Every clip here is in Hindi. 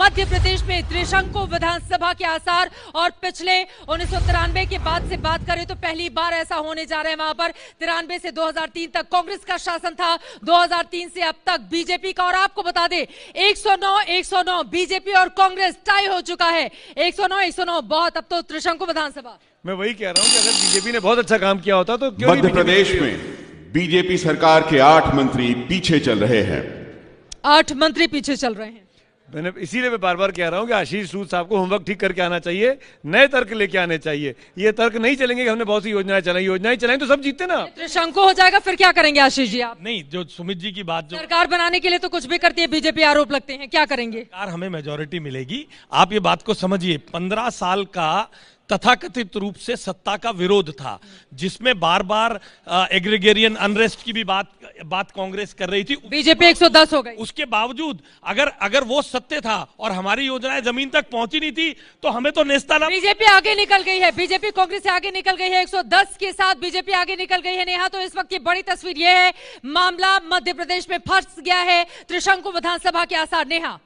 मध्य प्रदेश में त्रिशंकु विधानसभा के आसार और पिछले उन्नीस के बाद से बात करें तो पहली बार ऐसा होने जा रहा है वहां पर तिरानवे से 2003 तक कांग्रेस का शासन था 2003 से अब तक बीजेपी का और आपको बता दें 109 109 बीजेपी और कांग्रेस टाई हो चुका है 109 109 बहुत अब तो त्रिशंकु विधानसभा मैं वही कह रहा हूँ अगर बीजेपी ने बहुत अच्छा काम किया होता तो मध्य प्रदेश में बीजेपी सरकार के आठ मंत्री पीछे चल रहे हैं आठ मंत्री पीछे चल रहे हैं मैंने इसीलिए मैं बार बार कह रहा हूँ कि आशीष सूद साहब को होमवर्क ठीक करके आना चाहिए नए तर्क लेके आने चाहिए ये तर्क नहीं चलेंगे कि हमने बहुत सी योजनाएं चलाई योजनाएं चलाई तो सब जीते ना तो शंको हो जाएगा फिर क्या करेंगे आशीष जी आप नहीं जो सुमित जी की बात जो सरकार बनाने के लिए तो कुछ भी करती है बीजेपी आरोप लगते हैं क्या करेंगे सरकार हमें मेजोरिटी मिलेगी आप ये बात को समझिए पंद्रह साल का तथाकथित रूप से सत्ता का विरोध था जिसमें बार बार एग्रीगेरियन अनरेस्ट की भी बात बात कांग्रेस कर रही थी बीजेपी 110 हो गई उसके बावजूद अगर अगर वो सत्य था और हमारी योजनाएं जमीन तक पहुंची नहीं थी तो हमें तो नेस्ता ना बीजेपी आगे निकल गई है बीजेपी कांग्रेस से आगे निकल गई है 110 के साथ बीजेपी आगे निकल गई है नेहा तो इस वक्त की बड़ी तस्वीर यह है मामला मध्य प्रदेश में फंस गया है त्रिशंकु विधानसभा के आसार नेहा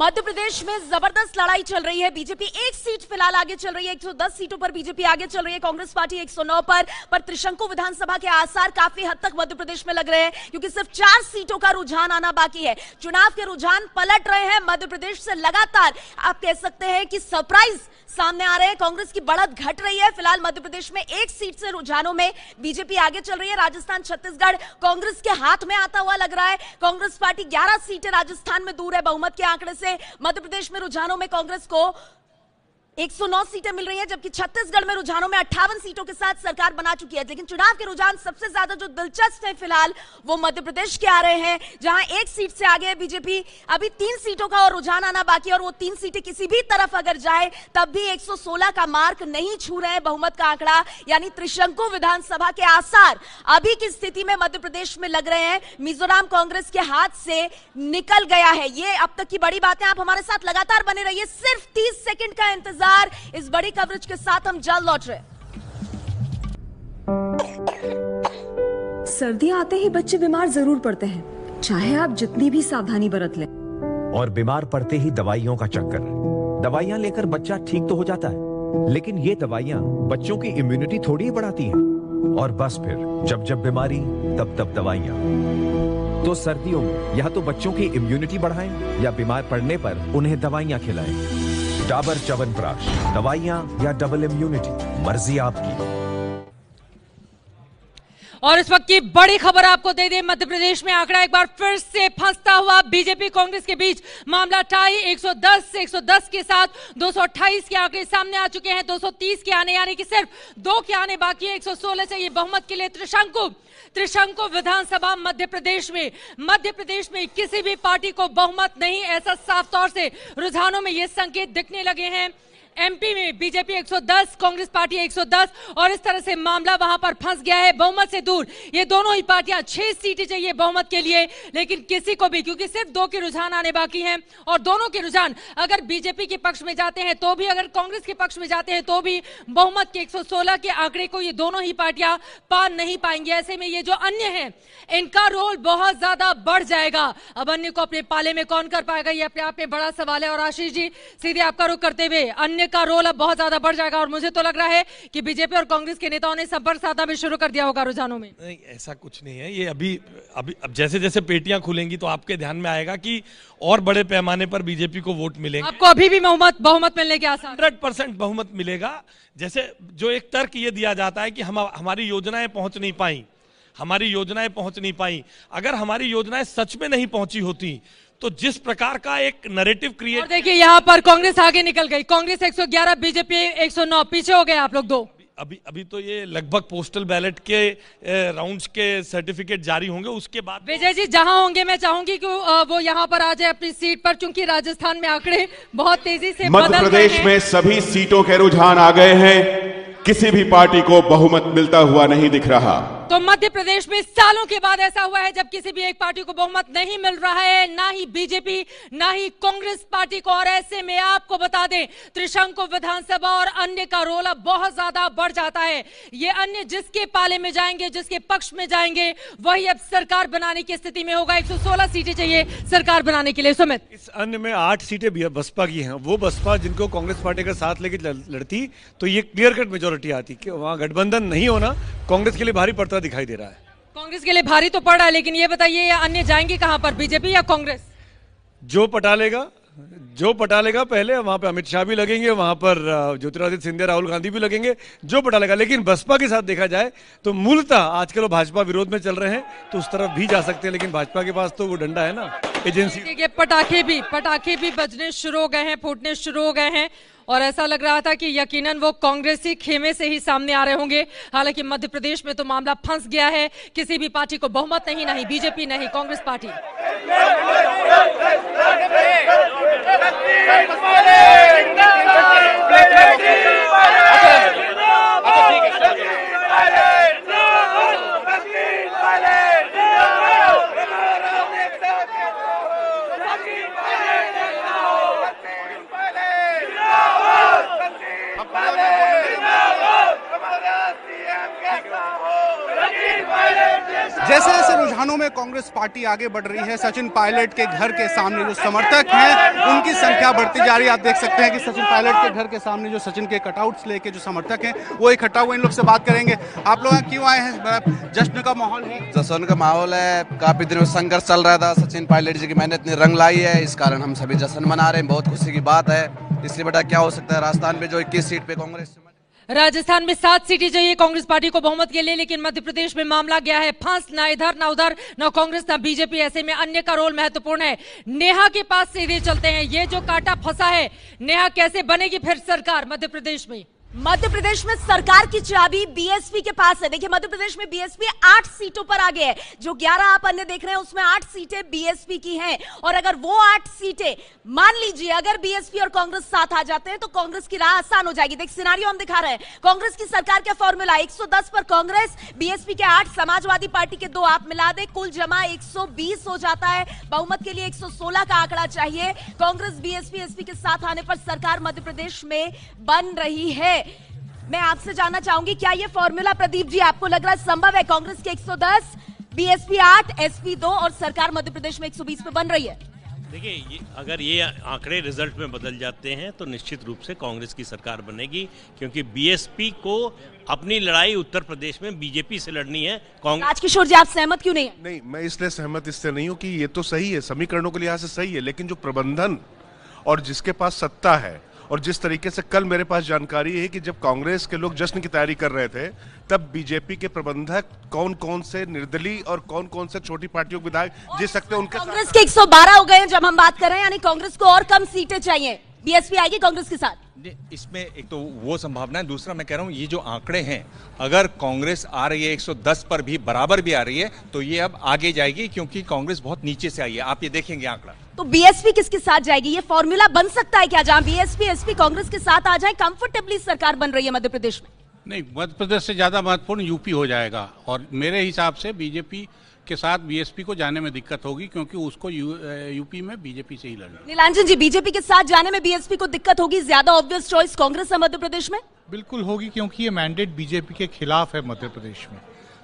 मध्य प्रदेश में जबरदस्त लड़ाई चल रही है बीजेपी एक सीट फिलहाल आगे चल रही है 110 सीटों पर बीजेपी आगे चल रही है कांग्रेस पार्टी 109 पर पर त्रिशंकु विधानसभा के आसार काफी हद तक मध्य प्रदेश में लग रहे हैं क्योंकि सिर्फ चार सीटों का रुझान आना बाकी है चुनाव के रुझान पलट रहे हैं मध्य प्रदेश से लगातार आप कह सकते हैं कि सरप्राइज सामने आ रहे हैं कांग्रेस की बढ़त घट रही है फिलहाल मध्य प्रदेश में एक सीट से रुझानों में बीजेपी आगे चल रही है राजस्थान छत्तीसगढ़ कांग्रेस के हाथ में आता हुआ लग रहा है कांग्रेस पार्टी 11 सीटें राजस्थान में दूर है बहुमत के आंकड़े से मध्य प्रदेश में रुझानों में कांग्रेस को 109 सीटें मिल रही है जबकि छत्तीसगढ़ में रुझानों में अट्ठावन सीटों के साथ सरकार बना चुकी है लेकिन चुनाव के रुझान सबसे ज्यादा जो दिलचस्प है फिलहाल वो मध्य प्रदेश के आ रहे हैं जहां एक सीट से आगे बीजेपी अभी तीन सीटों का और रुझान आना बाकी और वो तीन सीटें किसी भी तरफ अगर जाए तब भी एक का मार्क नहीं छू रहे हैं बहुमत का आंकड़ा यानी त्रिशंकु विधानसभा के आसार अभी की स्थिति में मध्य प्रदेश में लग रहे हैं मिजोराम कांग्रेस के हाथ से निकल गया है ये अब तक की बड़ी बातें आप हमारे साथ लगातार बने रहिए सिर्फ तीस सेकेंड का इंतजार इंतजार इस बड़ी कवरेज के साथ हम जल्द लौट रहे सर्दी आते ही बच्चे बीमार जरूर पड़ते हैं चाहे आप जितनी भी सावधानी बरत लें और बीमार पड़ते ही दवाइयों का चक्कर दवाइयाँ लेकर बच्चा ठीक तो हो जाता है लेकिन ये दवाइयाँ बच्चों की इम्यूनिटी थोड़ी ही बढ़ाती हैं और बस फिर जब जब बीमारी तब तब दवाइयाँ तो सर्दियों में या तो बच्चों की इम्यूनिटी बढ़ाएं या बीमार पड़ने पर उन्हें दवाइयाँ खिलाएं डाबर चवनप्राश दवाइयाँ या डबल इम्यूनिटी मर्जी आपकी और इस वक्त की बड़ी खबर आपको दे दें मध्य प्रदेश में आंकड़ा एक बार फिर से फंसता हुआ बीजेपी कांग्रेस के बीच मामला टाई 110 से 110 के साथ 228 के आंकड़े सामने आ चुके हैं 230 के आने यानी कि सिर्फ दो के आने बाकी है 116 से ये बहुमत के लिए त्रिशंकु त्रिशंकु विधानसभा मध्य प्रदेश में मध्य प्रदेश में किसी भी पार्टी को बहुमत नहीं ऐसा साफ तौर से रुझानों में ये संकेत दिखने लगे हैं एमपी में बीजेपी 110 कांग्रेस पार्टी 110 और इस तरह से मामला वहां पर फंस गया है बहुमत से दूर ये दोनों ही पार्टियां छह सीटें चाहिए बहुमत के लिए लेकिन किसी को भी क्योंकि सिर्फ दो के रुझान आने बाकी हैं और दोनों के रुझान अगर बीजेपी के पक्ष में जाते हैं तो भी अगर कांग्रेस के पक्ष में जाते हैं तो भी बहुमत के एक के आंकड़े को ये दोनों ही पार्टियां पार नहीं पाएंगी ऐसे में ये जो अन्य है इनका रोल बहुत ज्यादा बढ़ जाएगा अब अन्य को अपने पाले में कौन कर पाएगा ये अपने आप में बड़ा सवाल है और आशीष जी सीधे आपका रुख करते हुए अन्य सैन्य का रोल अब बहुत ज्यादा बढ़ जाएगा और मुझे तो लग रहा है कि बीजेपी और कांग्रेस के नेताओं ने संपर्क साधना भी शुरू कर दिया होगा रुझानों में नहीं ऐसा कुछ नहीं है ये अभी अभी अब जैसे जैसे पेटियां खुलेंगी तो आपके ध्यान में आएगा की और बड़े पैमाने पर बीजेपी को वोट मिलेगा आपको अभी भी बहुमत बहुमत मिलने के आसान हंड्रेड बहुमत मिलेगा जैसे जो एक तर्क ये दिया जाता है कि हम हमारी योजनाएं पहुंच नहीं पाई हमारी योजनाएं पहुंच नहीं पाई अगर हमारी योजनाएं सच में नहीं पहुंची होती तो जिस प्रकार का एक नरेटिव क्रिएट देखिए यहाँ पर कांग्रेस आगे निकल गई कांग्रेस 111 बीजेपी 109 पीछे हो गए आप लोग दो अभी अभी तो ये लगभग पोस्टल बैलेट के राउंड्स के सर्टिफिकेट जारी होंगे उसके बाद तो- विजय जी जहां होंगे मैं चाहूंगी कि वो यहां पर आ जाए अपनी सीट पर क्योंकि राजस्थान में आंकड़े बहुत तेजी से मध्य प्रदेश में सभी सीटों के रुझान आ गए हैं किसी भी पार्टी को बहुमत मिलता हुआ नहीं दिख रहा तो मध्य प्रदेश में सालों के बाद ऐसा हुआ है जब किसी भी एक पार्टी को बहुमत नहीं मिल रहा है ना ही बीजेपी ना ही कांग्रेस पार्टी को और ऐसे में आपको बता दें त्रिशंकु विधानसभा और अन्य का रोला बहुत ज्यादा बढ़ जाता है ये अन्य जिसके पाले में जाएंगे जिसके पक्ष में जाएंगे वही अब सरकार बनाने की स्थिति में होगा 116 सीटें चाहिए सरकार बनाने के लिए सुमित इस अन्य में आठ सीटें भी बसपा की है वो बसपा जिनको कांग्रेस पार्टी का साथ लेके लड़ती तो ये क्लियर कट मेजोरिटी आती वहां गठबंधन नहीं होना कांग्रेस के लिए भारी पड़ता दिखाई दे रहा है कांग्रेस के लिए भारी तो पड़ रहा है लेकिन ये बताइए या अन्य जाएंगे कहाँ पर बीजेपी या कांग्रेस जो पटा लेगा जो पटा लेगा पहले वहां पर अमित शाह भी लगेंगे वहां पर ज्योतिरादित्य सिंधिया राहुल गांधी भी लगेंगे जो पटा लेगा लेकिन बसपा के साथ देखा जाए तो मूलतः आजकल वो भाजपा विरोध में चल रहे हैं तो उस तरफ भी जा सकते हैं लेकिन भाजपा के पास तो वो डंडा है ना एजेंसी देखिए पटाखे भी पटाखे भी बजने शुरू हो गए हैं फूटने शुरू हो गए हैं और ऐसा लग रहा था कि यकीनन वो कांग्रेसी खेमे से ही सामने आ रहे होंगे हालांकि मध्य प्रदेश में तो मामला फंस गया है किसी भी पार्टी को बहुमत नहीं नहीं बीजेपी नहीं कांग्रेस पार्टी देखे। देखे। देखे। पार्टी आगे बढ़ रही है सचिन पायलट के घर के सामने जो समर्थक हैं उनकी संख्या बढ़ती जा रही है आप देख सकते हैं कि सचिन पायलट के घर के सामने जो सचिन के कटआउट्स लेके जो समर्थक हैं वो इकट्ठा हुए इन लोग से बात करेंगे आप लोग क्यों आए हैं जश्न का माहौल है जश्न का माहौल है काफी दिनों संघर्ष चल रहा था सचिन पायलट जी की मैंने इतनी रंग लाई है इस कारण हम सभी जश्न मना रहे हैं बहुत खुशी की बात है इससे बड़ा क्या हो सकता है राजस्थान में जो इक्कीस सीट पे कांग्रेस राजस्थान में सात सीटें चाहिए कांग्रेस पार्टी को बहुमत के लिए लेकिन मध्य प्रदेश में मामला गया है फांस ना इधर ना उधर ना कांग्रेस ना बीजेपी ऐसे में अन्य का रोल महत्वपूर्ण है नेहा के पास सीधे चलते हैं ये जो काटा फंसा है नेहा कैसे बनेगी फिर सरकार मध्य प्रदेश में मध्य प्रदेश में सरकार की चाबी बीएसपी के पास है देखिए मध्य प्रदेश में बीएसपी आठ सीटों पर आगे है जो ग्यारह आप अन्य देख रहे हैं उसमें आठ सीटें बीएसपी की हैं और अगर वो आठ सीटें मान लीजिए अगर बीएसपी और कांग्रेस साथ आ जाते हैं तो कांग्रेस की राह आसान हो जाएगी देख सिनारियो हम दिखा रहे हैं कांग्रेस की सरकार का फॉर्मूला एक पर कांग्रेस बीएसपी के आठ समाजवादी पार्टी के दो आप मिला दे कुल जमा एक हो जाता है बहुमत के लिए एक का आंकड़ा चाहिए कांग्रेस बीएसपी एसपी के साथ आने पर सरकार मध्य प्रदेश में बन रही है मैं आपसे जानना चाहूंगी क्या ये फॉर्मूला प्रदीप जी आपको लग रहा है संभव है कांग्रेस के 110, बीएसपी 8, एसपी 2 और सरकार मध्य प्रदेश में 120 पे बन रही है देखिए अगर ये आंकड़े रिजल्ट में बदल जाते हैं तो निश्चित रूप से कांग्रेस की सरकार बनेगी क्योंकि बीएसपी को अपनी लड़ाई उत्तर प्रदेश में बीजेपी से लड़नी है कांग्रेस किशोर जी आप सहमत क्यों नहीं है? नहीं मैं इसलिए सहमत इससे नहीं हूँ कि ये तो सही है समीकरणों के लिहाज से सही है लेकिन जो प्रबंधन और जिसके पास सत्ता है और जिस तरीके से कल मेरे पास जानकारी है कि जब कांग्रेस के लोग जश्न की तैयारी कर रहे थे तब बीजेपी के प्रबंधक कौन कौन से निर्दलीय और कौन कौन से छोटी पार्टियों के विधायक जी सकते हैं उनके कांग्रेस के 112 हो गए हैं जब हम बात कर रहे हैं यानी कांग्रेस को और कम सीटें चाहिए बीएसपी आएगी कांग्रेस के साथ इसमें एक तो वो संभावना है दूसरा मैं कह रहा हूँ ये जो आंकड़े हैं अगर कांग्रेस आ रही है 110 पर भी बराबर भी आ रही है तो ये अब आगे जाएगी क्योंकि कांग्रेस बहुत नीचे से आई है आप ये देखेंगे आंकड़ा तो बीएसपी किसके साथ जाएगी ये फॉर्मूला बन सकता है क्या जहां बीएसपी एसपी कांग्रेस के साथ आ जाए कंफर्टेबली सरकार बन रही है मध्य प्रदेश में नहीं मध्य प्रदेश से ज्यादा महत्वपूर्ण यूपी हो जाएगा और मेरे हिसाब से बीजेपी के साथ बीएसपी को जाने में दिक्कत होगी क्योंकि उसको यू, यूपी में बीजेपी से ही लड़ना नीलांजन जी बीजेपी के साथ जाने में बीएसपी को दिक्कत होगी ज्यादा ऑब्वियस चॉइस कांग्रेस है मध्य प्रदेश में बिल्कुल होगी क्योंकि ये मैंडेट बीजेपी के खिलाफ है मध्य प्रदेश में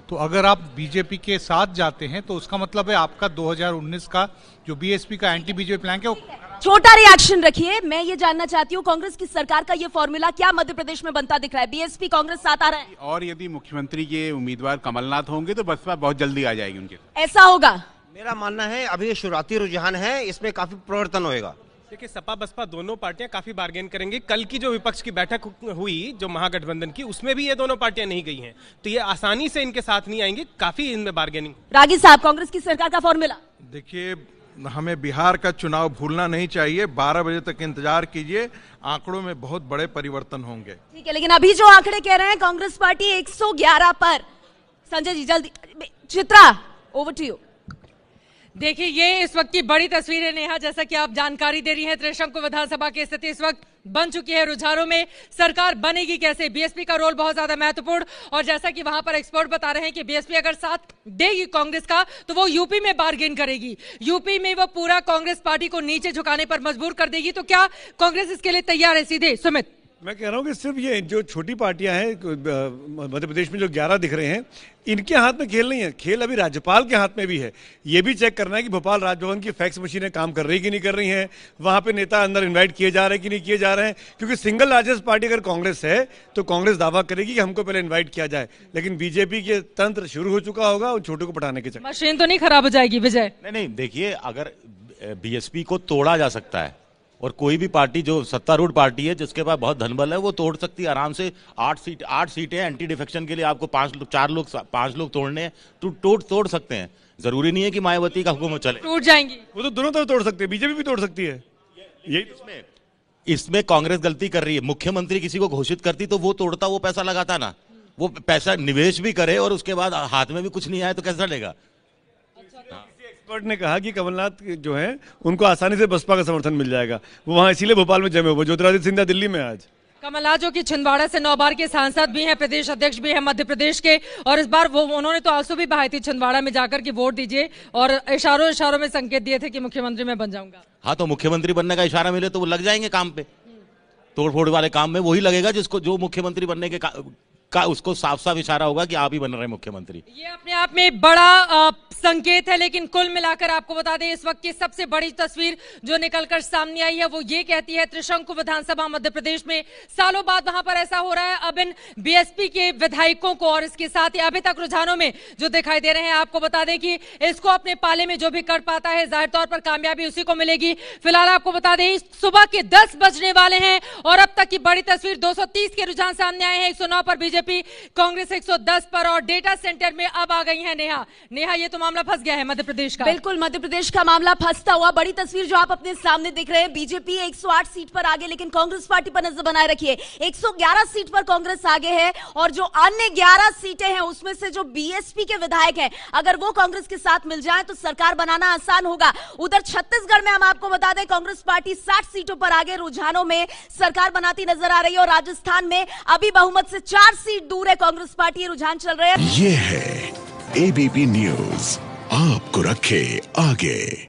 तो अगर आप बीजेपी के साथ जाते हैं तो उसका मतलब है आपका 2019 का जो बीएसपी का एंटी बीजेपी प्लान है छोटा रिएक्शन रखिए मैं ये जानना चाहती हूँ कांग्रेस की सरकार का ये फॉर्मूला क्या मध्य प्रदेश में बनता दिख रहा है बीएसपी कांग्रेस साथ आ रहा है और यदि मुख्यमंत्री के उम्मीदवार कमलनाथ होंगे तो बसपा बहुत जल्दी आ जाएगी उनके ऐसा होगा मेरा मानना है अभी शुरुआती रुझान है इसमें काफी परिवर्तन होगा देखिए सपा बसपा दोनों पार्टियां काफी बार्गेन करेंगी कल की जो विपक्ष की बैठक हुई जो महागठबंधन की उसमें भी ये दोनों पार्टियां नहीं गई हैं तो ये आसानी से इनके साथ नहीं आएंगे काफी इनमें बार्गेनिंग रागी साहब कांग्रेस की सरकार का फॉर्मूला देखिए हमें बिहार का चुनाव भूलना नहीं चाहिए 12 बजे तक इंतजार कीजिए आंकड़ों में बहुत बड़े परिवर्तन होंगे ठीक है लेकिन अभी जो आंकड़े कह रहे हैं कांग्रेस पार्टी 111 पर संजय जी जल्दी चित्रा ओवर टू यू देखिए ये इस वक्त की बड़ी तस्वीर है नेहा जैसा कि आप जानकारी दे रही हैं त्रिशंकु विधानसभा की स्थिति इस वक्त बन चुकी है रुझानों में सरकार बनेगी कैसे बीएसपी का रोल बहुत ज्यादा महत्वपूर्ण और जैसा कि वहां पर एक्सपर्ट बता रहे हैं कि बीएसपी अगर साथ देगी कांग्रेस का तो वो यूपी में बार्गेन करेगी यूपी में वो पूरा कांग्रेस पार्टी को नीचे झुकाने पर मजबूर कर देगी तो क्या कांग्रेस इसके लिए तैयार है सीधे सुमित मैं कह रहा हूँ कि सिर्फ ये जो छोटी पार्टियां हैं मध्य प्रदेश में जो ग्यारह दिख रहे हैं इनके हाथ में खेल नहीं है खेल अभी राज्यपाल के हाथ में भी है ये भी चेक करना है कि भोपाल राजभवन की फैक्स मशीनें काम कर रही कि नहीं कर रही हैं वहाँ पे नेता अंदर इन्वाइट किए जा रहे हैं कि नहीं किए जा रहे हैं क्योंकि सिंगल लार्जेस्ट पार्टी अगर कांग्रेस है तो कांग्रेस दावा करेगी कि हमको पहले इन्वाइट किया जाए लेकिन बीजेपी के तंत्र शुरू हो चुका होगा और छोटे को पटाने के चक्कर मशीन तो नहीं खराब हो जाएगी विजय नहीं नहीं देखिए अगर बीएसपी को तोड़ा जा सकता है और कोई भी पार्टी जो सत्तारूढ़ पार्टी है जिसके पास बहुत धनबल है वो तोड़ सकती है आराम से आठ सीट आठ सीटें एंटी डिफेक्शन के लिए आपको पांच लोग चार लोग पांच लोग तोड़ने हैं तो तोड़ तोड़ सकते हैं जरूरी नहीं है कि मायावती का हुक्म चले टूट जाएंगी वो तो दोनों तरफ तोड़ सकते हैं बीजेपी भी तोड़ सकती है यही तो इसमें इसमें कांग्रेस गलती कर रही है मुख्यमंत्री किसी को घोषित करती तो वो तोड़ता वो पैसा लगाता ना वो पैसा निवेश भी करे और उसके बाद हाथ में भी कुछ नहीं आए तो कैसा लेगा एक्सपर्ट ने कहा कि कमलनाथ जो है उनको आसानी से बसपा का समर्थन मिल जाएगा वो वहाँ इसीलिए भोपाल में जमे हुए ज्योतिरादित्य सिंधिया दिल्ली में आज कमलनाथ जो कि छिंदवाड़ा से नौ बार के सांसद भी हैं प्रदेश अध्यक्ष भी हैं मध्य प्रदेश के और इस बार वो उन्होंने तो आंसू भी बहाई थी छिंदवाड़ा में जाकर के वोट दीजिए और इशारों इशारों में संकेत दिए थे कि मुख्यमंत्री मैं बन जाऊंगा हाँ तो मुख्यमंत्री बनने का इशारा मिले तो वो लग जाएंगे काम पे तोड़फोड़ वाले काम में वही लगेगा जिसको जो मुख्यमंत्री बनने के का उसको साफ साफ इशारा होगा कि आप ही बन रहे मुख्यमंत्री ये अपने आप में बड़ा संकेत है लेकिन कुल मिलाकर आपको बता दें इस वक्त की सबसे बड़ी तस्वीर जो निकलकर सामने आई है वो ये कहती है त्रिशंकु विधानसभा मध्य प्रदेश में सालों बाद वहां पर ऐसा हो रहा है अब इन बीएसपी के विधायकों को और इसके साथ ही अभी तक रुझानों में जो दिखाई दे रहे हैं आपको बता दें कि इसको अपने पाले में जो भी कर पाता है जाहिर तौर पर कामयाबी उसी को मिलेगी फिलहाल आपको बता दें सुबह के दस बजने वाले हैं और अब तक की बड़ी तस्वीर दो के रुझान सामने आए हैं एक पर बीजेपी बीजेपी कांग्रेस 110 पर और डेटा सेंटर में अब आ गई है नेहा नेहा ये तो मामला फंस गया है मध्य प्रदेश का बिल्कुल मध्य प्रदेश का मामला फंसता हुआ बड़ी तस्वीर जो आप अपने सामने देख रहे हैं बीजेपी 108 सीट पर आगे लेकिन कांग्रेस पार्टी पर नजर बनाए रखिए एक सीट पर कांग्रेस आगे है और जो अन्य ग्यारह सीटें हैं उसमें से जो बीएसपी के विधायक है अगर वो कांग्रेस के साथ मिल जाए तो सरकार बनाना आसान होगा उधर छत्तीसगढ़ में हम आपको बता दें कांग्रेस पार्टी साठ सीटों पर आगे रुझानों में सरकार बनाती नजर आ रही है और राजस्थान में अभी बहुमत से चार सीट सीट दूर है कांग्रेस पार्टी रुझान चल रहा है ये है एबीपी न्यूज आपको रखे आगे